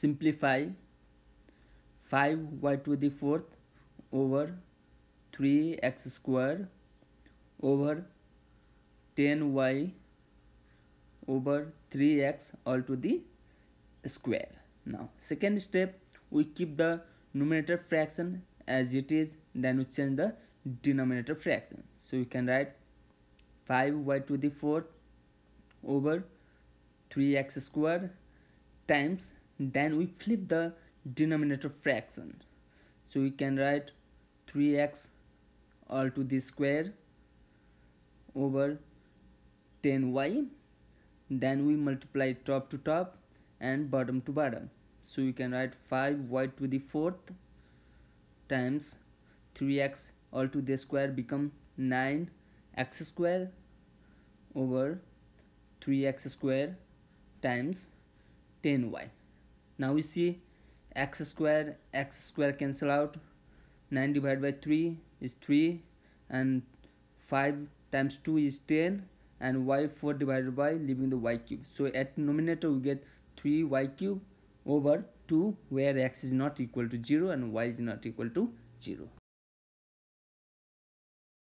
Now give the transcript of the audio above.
simplify 5y to the fourth over 3x square over 10y over 3x all to the square now second step we keep the numerator fraction as it is then we change the denominator fraction so you can write 5y to the fourth over 3x square times then we flip the denominator fraction so we can write 3x all to the square over 10y then we multiply top to top and bottom to bottom so we can write 5y to the fourth times 3x all to the square become 9x square over 3x square times 10y now we see x square x square cancel out 9 divided by 3 is 3 and 5 times 2 is 10 and y4 divided by leaving the y cube so at numerator we get 3 y cube over 2 where x is not equal to 0 and y is not equal to 0